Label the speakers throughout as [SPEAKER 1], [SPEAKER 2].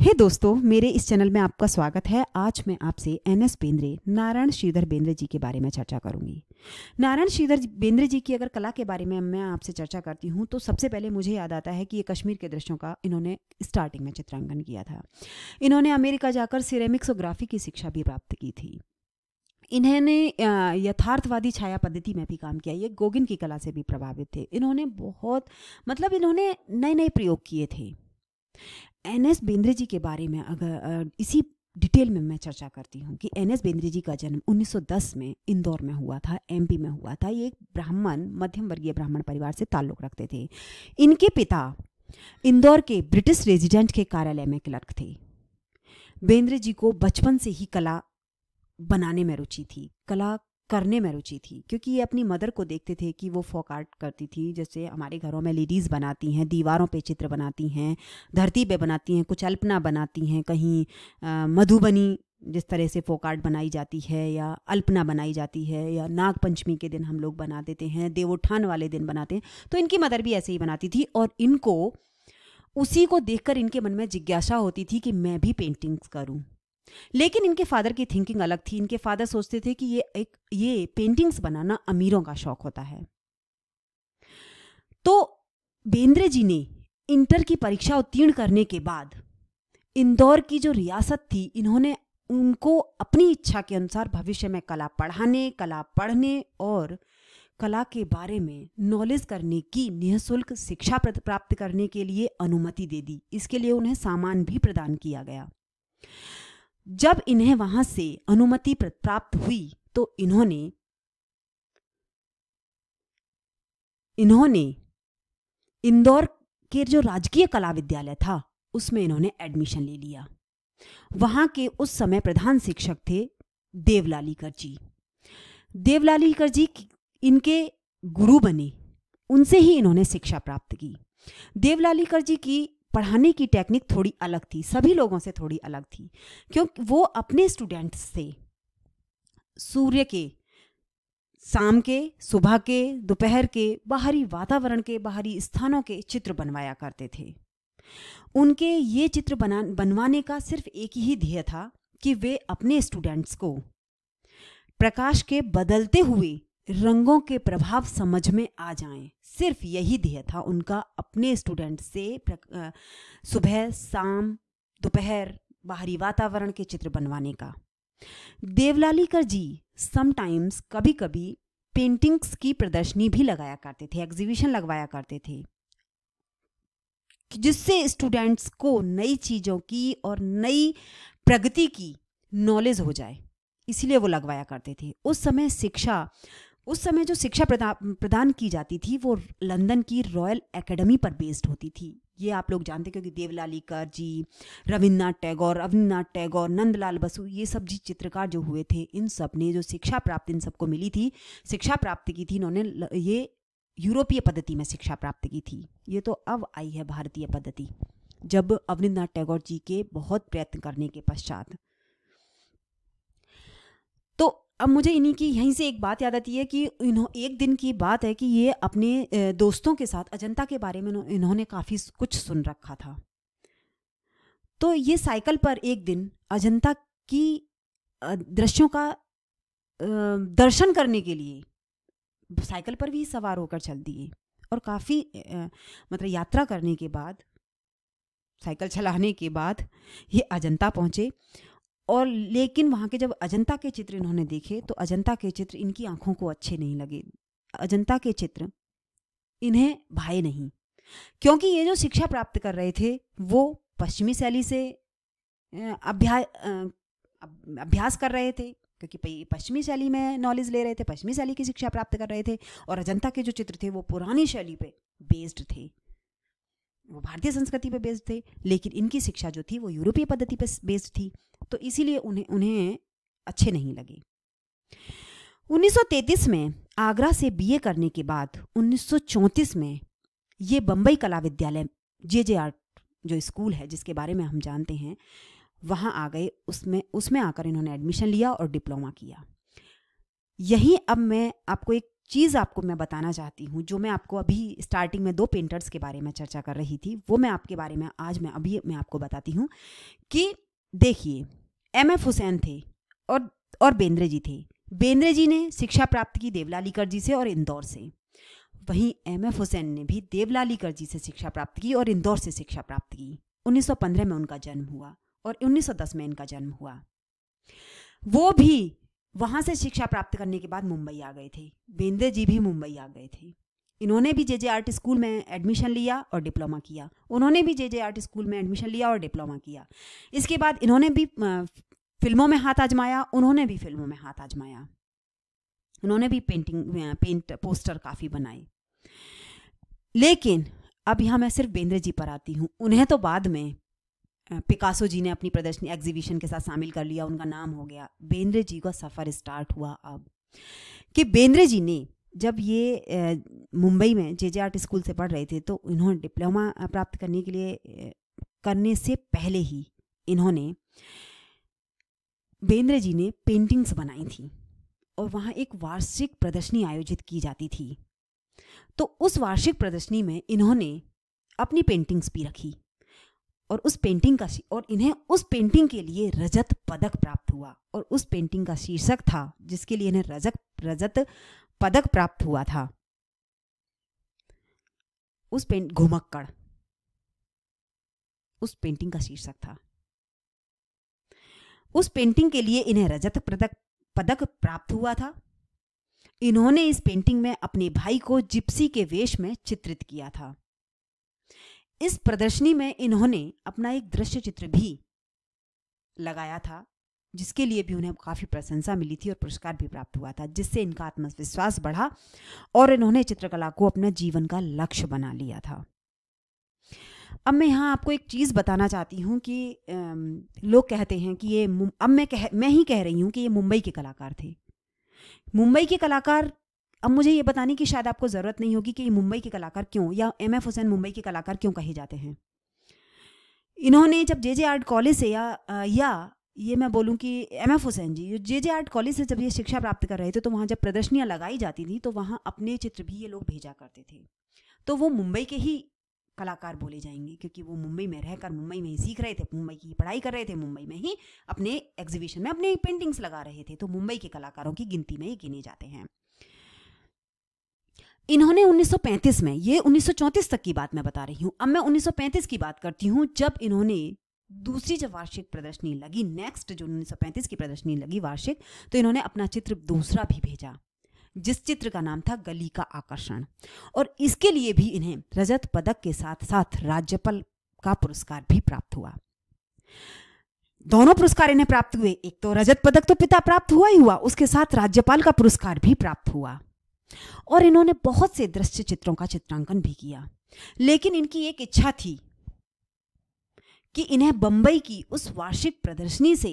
[SPEAKER 1] हे hey दोस्तों मेरे इस चैनल में आपका स्वागत है आज मैं आपसे एन एस बेंद्रे नारायण श्रीधर बेंद्रे जी के बारे में चर्चा करूंगी नारायण श्रीधर बेंद्रे जी की अगर कला के बारे में मैं आपसे चर्चा करती हूँ तो सबसे पहले मुझे याद आता है कि ये कश्मीर के दृश्यों का इन्होंने स्टार्टिंग में चित्रांकन किया था इन्होंने अमेरिका जाकर सिरेमिक्स और ग्राफी की शिक्षा भी प्राप्त की थी इन्होंने यथार्थवादी छाया पद्धति में भी काम किया ये गोगिन की कला से भी प्रभावित थे इन्होंने बहुत मतलब इन्होंने नए नए प्रयोग किए थे एन एस बेंद्रे जी के बारे में अगर इसी डिटेल में मैं चर्चा करती हूँ कि एन एस बेंद्रे जी का जन्म 1910 में इंदौर में हुआ था एमपी में हुआ था ये एक ब्राह्मण मध्यम वर्गीय ब्राह्मण परिवार से ताल्लुक रखते थे इनके पिता इंदौर के ब्रिटिश रेजिडेंट के कार्यालय में क्लर्क थे बेंद्रे जी को बचपन से ही कला बनाने में रुचि थी कला करने में रुचि थी क्योंकि ये अपनी मदर को देखते थे कि वो फोक आर्ट करती थी जैसे हमारे घरों में लेडीज़ बनाती हैं दीवारों पे चित्र बनाती हैं धरती पे बनाती हैं कुछ अल्पना बनाती हैं कहीं मधुबनी जिस तरह से फोक आर्ट बनाई जाती है या अल्पना बनाई जाती है या नाग पंचमी के दिन हम लोग बना देते हैं देवोत्थान वाले दिन बनाते हैं तो इनकी मदर भी ऐसे ही बनाती थी और इनको उसी को देखकर इनके मन में जिज्ञासा होती थी कि मैं भी पेंटिंग्स करूं लेकिन इनके फादर की थिंकिंग अलग थी इनके फादर सोचते थे कि ये एक ये पेंटिंग्स बनाना अमीरों का शौक होता है तो बेंद्रे जी ने इंटर की परीक्षा उत्तीर्ण करने के बाद इंदौर की जो रियासत थी इन्होंने उनको अपनी इच्छा के अनुसार भविष्य में कला पढ़ाने कला पढ़ने और कला के बारे में नॉलेज करने की निःशुल्क शिक्षा प्राप्त करने के लिए अनुमति दे दी इसके लिए उन्हें सामान भी प्रदान किया गया जब इन्हें वहां से अनुमति प्राप्त हुई तो इन्होंने इन्होंने इंदौर के जो राजकीय कला विद्यालय था उसमें इन्होंने एडमिशन ले लिया वहां के उस समय प्रधान शिक्षक थे देवलालीकर जी देवलालीकर जी इनके गुरु बने उनसे ही इन्होंने शिक्षा प्राप्त की देवलालीकर जी की पढ़ाने की टेक्निक थोड़ी अलग थी सभी लोगों से थोड़ी अलग थी क्योंकि वो अपने स्टूडेंट्स से सूर्य के शाम के सुबह के दोपहर के बाहरी वातावरण के बाहरी स्थानों के चित्र बनवाया करते थे उनके ये चित्र बना बनवाने का सिर्फ एक ही ध्येय था कि वे अपने स्टूडेंट्स को प्रकाश के बदलते हुए रंगों के प्रभाव समझ में आ जाएं सिर्फ यही ध्येय था उनका अपने स्टूडेंट से सुबह शाम दोपहर बाहरी वातावरण के चित्र बनवाने का देवलालीकर जी समटाइम्स कभी कभी पेंटिंग्स की प्रदर्शनी भी लगाया करते थे एग्जीबिशन लगवाया करते थे जिससे स्टूडेंट्स को नई चीज़ों की और नई प्रगति की नॉलेज हो जाए इसलिए वो लगवाया करते थे उस समय शिक्षा उस समय जो शिक्षा प्रदान की जाती थी वो लंदन की रॉयल एकेडमी पर बेस्ड होती थी ये आप लोग जानते क्योंकि देवलालीकर जी रविन्द्रनाथ टैगोर रविन्द्रनाथ टैगोर नंदलाल बसु ये सब जी चित्रकार जो हुए थे इन सब ने जो शिक्षा प्राप्त इन सबको मिली थी शिक्षा प्राप्त की थी इन्होंने ये यूरोपीय पद्धति में शिक्षा प्राप्त की थी ये तो अब आई है भारतीय पद्धति जब अवनिंद्रनाथ टैगोर जी के बहुत प्रयत्न करने के पश्चात अब मुझे इन्हीं की यहीं से एक बात याद आती है कि इन्हों एक दिन की बात है कि ये अपने दोस्तों के साथ अजंता के बारे में इन्होंने काफ़ी कुछ सुन रखा था तो ये साइकिल पर एक दिन अजंता की दृश्यों का दर्शन करने के लिए साइकिल पर भी सवार होकर चल दिए और काफ़ी मतलब यात्रा करने के बाद साइकिल चलाने के बाद ये अजंता पहुँचे और लेकिन वहाँ के जब अजंता के चित्र इन्होंने देखे तो अजंता के चित्र इनकी आंखों को अच्छे नहीं लगे अजंता के चित्र इन्हें भाए नहीं क्योंकि ये जो शिक्षा प्राप्त कर रहे थे वो पश्चिमी शैली से अभ्या अभ्यास कर रहे थे क्योंकि पश्चिमी शैली में नॉलेज ले रहे थे पश्चिमी शैली की शिक्षा प्राप्त कर रहे थे और अजंता के जो चित्र थे वो पुरानी शैली पे बेस्ड थे वो भारतीय संस्कृति पे बेस्ड थे लेकिन इनकी शिक्षा जो थी वो यूरोपीय पद्धति पे बेस्ड थी तो इसीलिए उन्हें उन्हें अच्छे नहीं लगे 1933 में आगरा से बीए करने के बाद 1934 में ये बम्बई कला विद्यालय जे जे आर्ट जो स्कूल है जिसके बारे में हम जानते हैं वहाँ आ गए उसमें उसमें आकर इन्होंने एडमिशन लिया और डिप्लोमा किया यहीं अब मैं आपको एक चीज़ आपको मैं बताना चाहती हूँ जो मैं आपको अभी स्टार्टिंग में दो पेंटर्स के बारे में चर्चा कर रही थी वो मैं आपके बारे में आज मैं अभी मैं आपको बताती हूँ कि देखिए एम एफ हुसैन थे और और बेंद्रे जी थे बेंद्रे जी ने शिक्षा प्राप्त की देवलालीकर जी से और इंदौर से वहीं एम एफ हुसैन ने भी देवलालीकर जी से शिक्षा प्राप्त की और इंदौर से शिक्षा प्राप्त की 1915 में उनका जन्म हुआ और 1910 में इनका जन्म हुआ वो भी वहाँ से शिक्षा प्राप्त करने के बाद मुंबई आ गए थे बेंद्रे जी भी मुंबई आ गए थे इन्होंने भी जे जे आर्ट स्कूल में एडमिशन लिया और डिप्लोमा किया उन्होंने भी जे जे आर्ट स्कूल में एडमिशन लिया और डिप्लोमा किया इसके बाद इन्होंने भी फिल्मों में हाथ आजमाया उन्होंने भी फिल्मों में हाथ आजमाया उन्होंने भी पेंटिंग पेंट पोस्टर काफ़ी बनाए लेकिन अब यहाँ मैं सिर्फ बेंद्र जी पर आती हूँ उन्हें तो बाद में पिकासो जी ने अपनी प्रदर्शनी एग्जीबिशन के साथ शामिल कर लिया उनका नाम हो गया बेंद्रे जी का सफ़र स्टार्ट हुआ अब कि बेंद्रे जी ने जब ये मुंबई में जे जे आर्ट स्कूल से पढ़ रहे थे तो इन्होंने डिप्लोमा प्राप्त करने के लिए करने से पहले ही इन्होंने बेंद्रे जी ने पेंटिंग्स बनाई थी और वहाँ एक वार्षिक प्रदर्शनी आयोजित की जाती थी तो उस वार्षिक प्रदर्शनी में इन्होंने अपनी पेंटिंग्स भी रखी और उस पेंटिंग का और इन्हें उस पेंटिंग के लिए रजत पदक प्राप्त हुआ और उस पेंटिंग का शीर्षक था जिसके लिए इन्हें रजत रजत पदक प्राप्त हुआ था उस पेंट घुमक्कड़ उस पेंटिंग का शीर्षक था उस पेंटिंग के लिए इन्हें रजत पदक पदक प्राप्त हुआ था इन्होंने इस पेंटिंग में अपने भाई को जिप्सी के वेश में चित्रित किया था इस प्रदर्शनी में इन्होंने अपना एक दृश्य चित्र भी लगाया था जिसके लिए भी उन्हें काफ़ी प्रशंसा मिली थी और पुरस्कार भी प्राप्त हुआ था जिससे इनका आत्मविश्वास बढ़ा और इन्होंने चित्रकला को अपना जीवन का लक्ष्य बना लिया था अब मैं यहाँ आपको एक चीज़ बताना चाहती हूँ कि लोग कहते हैं कि ये अब मैं कह मैं ही कह रही हूँ कि ये मुंबई के कलाकार थे मुंबई के कलाकार अब मुझे ये बताने की शायद आपको ज़रूरत नहीं होगी कि ये मुंबई के कलाकार क्यों या एम एफ हुसैन मुंबई के कलाकार क्यों कहे जाते हैं इन्होंने जब जे जे आर्ट कॉलेज से या या ये मैं बोलूँ कि M F Husain ji J J art college से जब ये शिक्षा प्राप्त कर रहे थे तो वहाँ जब प्रदर्शनियाँ लगाई जाती थी तो वहाँ अपने चित्र भी ये लोग भेजा करते थे तो वो मुंबई के ही कलाकार बोले जाएंगे क्योंकि वो मुंबई में रहकर मुंबई में ही सीख रहे थे मुंबई की पढ़ाई कर रहे थे मुंबई में ही अपने एग्जीबिशन में अपने पेंटिंग्स लगा रहे थे तो मुंबई के कलाकारों की गिनती में ये गिने जाते हैं इन्होंने 1935 में ये 1934 तक की बात मैं बता रही हूँ अब मैं 1935 की बात करती हूँ जब इन्होंने दूसरी जब वार्षिक प्रदर्शनी लगी नेक्स्ट जो 1935 की प्रदर्शनी लगी वार्षिक तो इन्होंने अपना चित्र दूसरा भी भेजा जिस चित्र का नाम था गली का आकर्षण और इसके लिए भी इन्हें रजत पदक के साथ साथ राज्यपाल का पुरस्कार भी प्राप्त हुआ दोनों पुरस्कार इन्हें प्राप्त हुए एक तो रजत पदक तो पिता प्राप्त हुआ ही हुआ उसके साथ राज्यपाल का पुरस्कार भी प्राप्त हुआ और इन्होंने बहुत से दृश्य चित्रों का चित्रांकन भी किया लेकिन इनकी एक इच्छा थी कि इन्हें बंबई की उस वार्षिक प्रदर्शनी से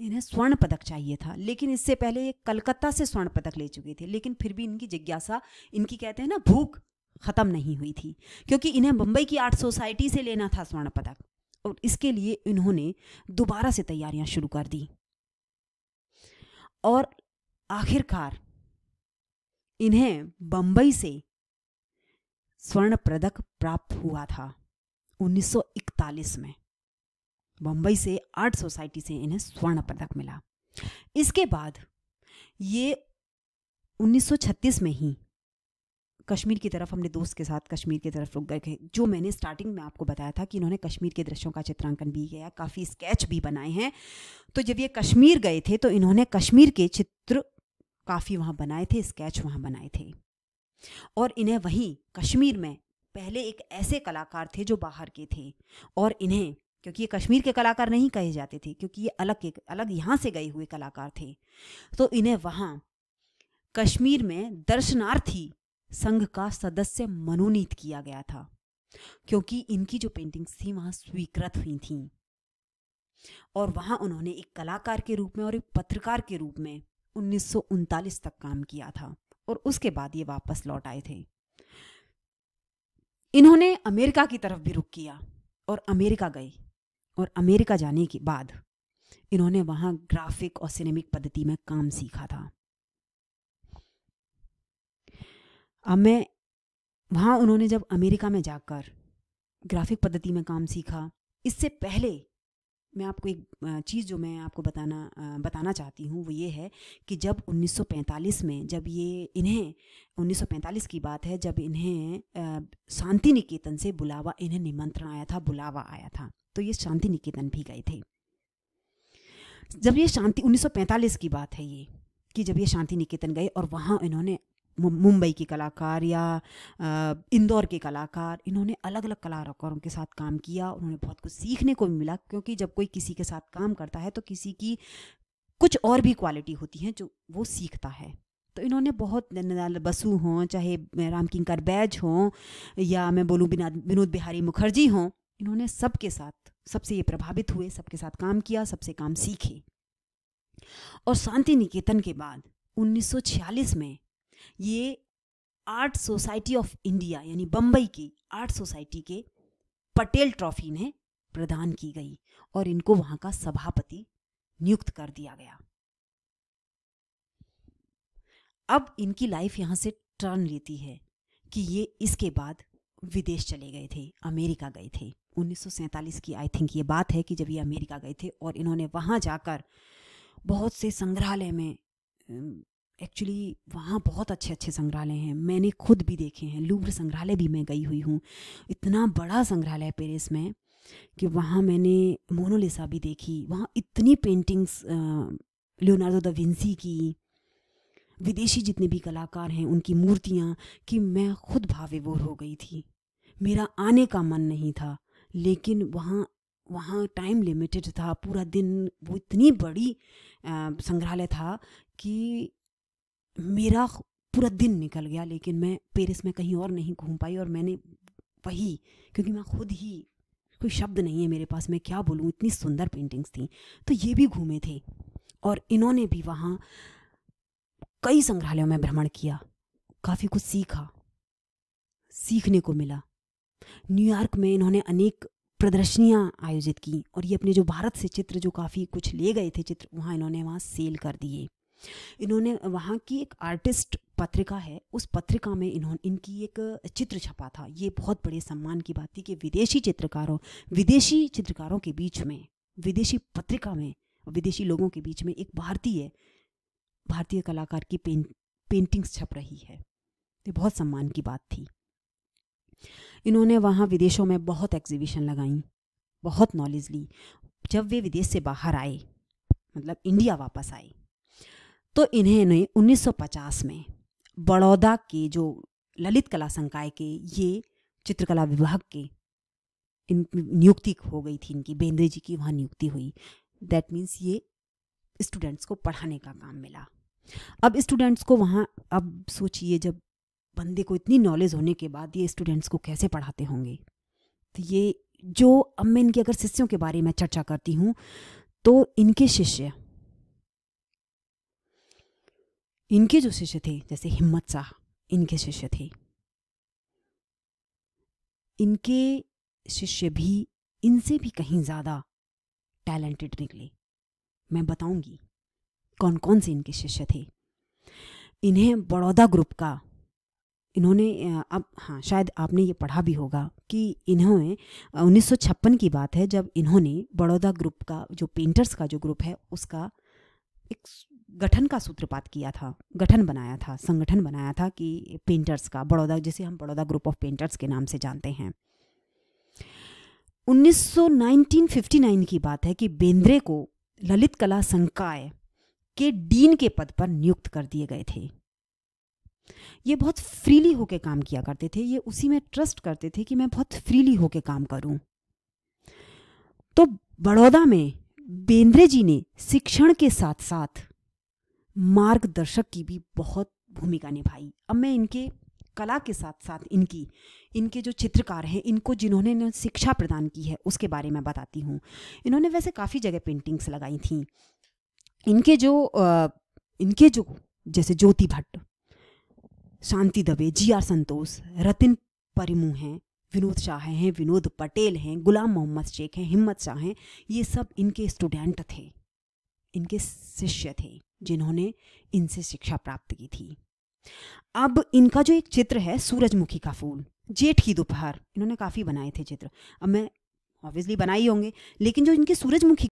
[SPEAKER 1] इन्हें स्वर्ण पदक चाहिए था लेकिन इससे पहले ये कलकत्ता से स्वर्ण पदक ले चुके थे लेकिन फिर भी इनकी जिज्ञासा इनकी कहते हैं ना भूख ख़त्म नहीं हुई थी क्योंकि इन्हें बंबई की आर्ट सोसाइटी से लेना था स्वर्ण पदक और इसके लिए इन्होंने दोबारा से तैयारियां शुरू कर दी और आखिरकार इन्हें बंबई से स्वर्ण पदक प्राप्त हुआ था 1941 में बंबई से आर्ट सोसाइटी से इन्हें स्वर्ण पदक मिला इसके बाद ये 1936 में ही कश्मीर की तरफ हमने दोस्त के साथ कश्मीर की तरफ रुक गए थे जो मैंने स्टार्टिंग में आपको बताया था कि इन्होंने कश्मीर के दृश्यों का चित्रांकन भी किया काफ़ी स्केच भी बनाए हैं तो जब ये कश्मीर गए थे तो इन्होंने कश्मीर के चित्र काफ़ी वहाँ बनाए थे स्केच वहाँ बनाए थे और इन्हें वहीं कश्मीर में पहले एक ऐसे कलाकार थे जो बाहर के थे और इन्हें क्योंकि ये कश्मीर के कलाकार नहीं कहे जाते थे क्योंकि ये अलग के अलग यहाँ से गए हुए कलाकार थे तो इन्हें वहाँ कश्मीर में दर्शनार्थी संघ का सदस्य मनोनीत किया गया था क्योंकि इनकी जो पेंटिंग्स थी वहाँ स्वीकृत हुई थी और वहाँ उन्होंने एक कलाकार के रूप में और एक पत्रकार के रूप में उन्नीस तक काम किया था और उसके बाद ये वापस लौट आए थे इन्होंने अमेरिका की तरफ भी रुख किया और अमेरिका गए और अमेरिका जाने के बाद इन्होंने वहां ग्राफिक और सिनेमिक पद्धति में काम सीखा था अब मैं वहाँ उन्होंने जब अमेरिका में जाकर ग्राफिक पद्धति में काम सीखा इससे पहले मैं आपको एक चीज़ जो मैं आपको बताना बताना चाहती हूँ वो ये है कि जब 1945 में जब ये इन्हें 1945 की बात है जब इन्हें शांति निकेतन से बुलावा इन्हें निमंत्रण आया था बुलावा आया था तो ये शांति निकेतन भी गए थे जब ये शांति 1945 की बात है ये कि जब ये शांति निकेतन गए और वहाँ इन्होंने मुंबई के कलाकार या इंदौर के कलाकार इन्होंने अलग अलग कलाकारों के साथ काम किया उन्होंने बहुत कुछ सीखने को भी मिला क्योंकि जब कोई किसी के साथ काम करता है तो किसी की कुछ और भी क्वालिटी होती है जो वो सीखता है तो इन्होंने बहुत बसु हों चाहे रामकिंकर बैज हों या मैं बोलूँ विनोद बिहारी मुखर्जी हों इन्होंने सबके साथ सबसे ये प्रभावित हुए सबके साथ काम किया सबसे काम सीखे और शांति निकेतन के बाद 1946 में ये आर्ट सोसाइटी ऑफ इंडिया यानी बम्बई की आर्ट सोसाइटी के पटेल ट्रॉफी ने प्रदान की गई और इनको वहां का सभापति नियुक्त कर दिया गया अब इनकी लाइफ यहां से टर्न लेती है कि ये इसके बाद विदेश चले गए थे अमेरिका गए थे 1947 की आई थिंक ये बात है कि जब ये अमेरिका गए थे और इन्होंने वहां जाकर बहुत से संग्रहालय में एक्चुअली वहाँ बहुत अच्छे अच्छे संग्रहालय हैं मैंने खुद भी देखे हैं लूब्र संग्रहालय भी मैं गई हुई हूँ इतना बड़ा संग्रहालय है पेरिस में कि वहाँ मैंने मोनोलिसा भी देखी वहाँ इतनी पेंटिंग्स लियोनार्डो द विंसी की विदेशी जितने भी कलाकार हैं उनकी मूर्तियाँ कि मैं खुद भावेभोर हो गई थी मेरा आने का मन नहीं था लेकिन वहाँ वहाँ टाइम लिमिटेड था पूरा दिन वो इतनी बड़ी संग्रहालय था कि मेरा पूरा दिन निकल गया लेकिन मैं पेरिस में कहीं और नहीं घूम पाई और मैंने वही क्योंकि मैं खुद ही कोई शब्द नहीं है मेरे पास मैं क्या बोलूँ इतनी सुंदर पेंटिंग्स थी तो ये भी घूमे थे और इन्होंने भी वहाँ कई संग्रहालयों में भ्रमण किया काफ़ी कुछ सीखा सीखने को मिला न्यूयॉर्क में इन्होंने अनेक प्रदर्शनियाँ आयोजित की और ये अपने जो भारत से चित्र जो काफ़ी कुछ ले गए थे चित्र वहाँ इन्होंने वहाँ सेल कर दिए इन्होंने वहाँ की एक आर्टिस्ट पत्रिका है उस पत्रिका में इन्होंने इनकी एक चित्र छपा था ये बहुत बड़े सम्मान की बात थी कि विदेशी चित्रकारों विदेशी चित्रकारों के बीच में विदेशी पत्रिका में विदेशी लोगों के बीच में एक भारतीय भारतीय कलाकार की पें, पेंटिंग्स छप रही है ये बहुत सम्मान की बात थी इन्होंने वहाँ विदेशों में बहुत एग्जीबिशन लगाई बहुत नॉलेज ली जब वे विदेश से बाहर आए मतलब इंडिया वापस आए तो इन्हें उन्नीस में बड़ौदा के जो ललित कला संकाय के ये चित्रकला विभाग के इन नियुक्ति हो गई थी इनकी बेंद्रे जी की वहाँ नियुक्ति हुई दैट मीन्स ये स्टूडेंट्स को पढ़ाने का काम मिला अब स्टूडेंट्स को वहाँ अब सोचिए जब बंदे को इतनी नॉलेज होने के बाद ये स्टूडेंट्स को कैसे पढ़ाते होंगे तो ये जो अब मैं इनके अगर शिष्यों के बारे में चर्चा करती हूँ तो इनके शिष्य इनके जो शिष्य थे जैसे हिम्मत शाह इनके शिष्य थे इनके शिष्य भी इनसे भी कहीं ज़्यादा टैलेंटेड निकले मैं बताऊंगी कौन कौन से इनके शिष्य थे इन्हें बड़ौदा ग्रुप का इन्होंने अब हाँ शायद आपने ये पढ़ा भी होगा कि इन्होंने 1956 की बात है जब इन्होंने बड़ौदा ग्रुप का जो पेंटर्स का जो ग्रुप है उसका एक गठन का सूत्रपात किया था गठन बनाया था संगठन बनाया था कि पेंटर्स का बड़ौदा जिसे हम बड़ौदा ग्रुप ऑफ पेंटर्स के नाम से जानते हैं 1959 की बात है कि बेंद्रे को ललित कला संकाय के डीन के पद पर नियुक्त कर दिए गए थे ये बहुत फ्रीली होके काम किया करते थे ये उसी में ट्रस्ट करते थे कि मैं बहुत फ्रीली होके काम करूं तो बड़ौदा में बेंद्रे जी ने शिक्षण के साथ साथ मार्गदर्शक की भी बहुत भूमिका निभाई अब मैं इनके कला के साथ साथ इनकी इनके जो चित्रकार हैं इनको जिन्होंने शिक्षा प्रदान की है उसके बारे में बताती हूँ इन्होंने वैसे काफ़ी जगह पेंटिंग्स लगाई थी इनके जो इनके जो जैसे ज्योति भट्ट शांति दबे जी आर संतोष रतिन परिमू हैं विनोद शाह हैं विनोद पटेल हैं गुलाम मोहम्मद शेख हैं हिम्मत शाह हैं ये सब इनके स्टूडेंट थे इनके शिष्य थे जिन्होंने इनसे शिक्षा प्राप्त की थी अब इनका जो एक चित्र है सूरजमुखी का फूल जेठ की दोपहर इन्होंने काफ़ी बनाए थे चित्र अब मैं ऑब्वियसली बनाई होंगे लेकिन जो इनके सूरजमुखी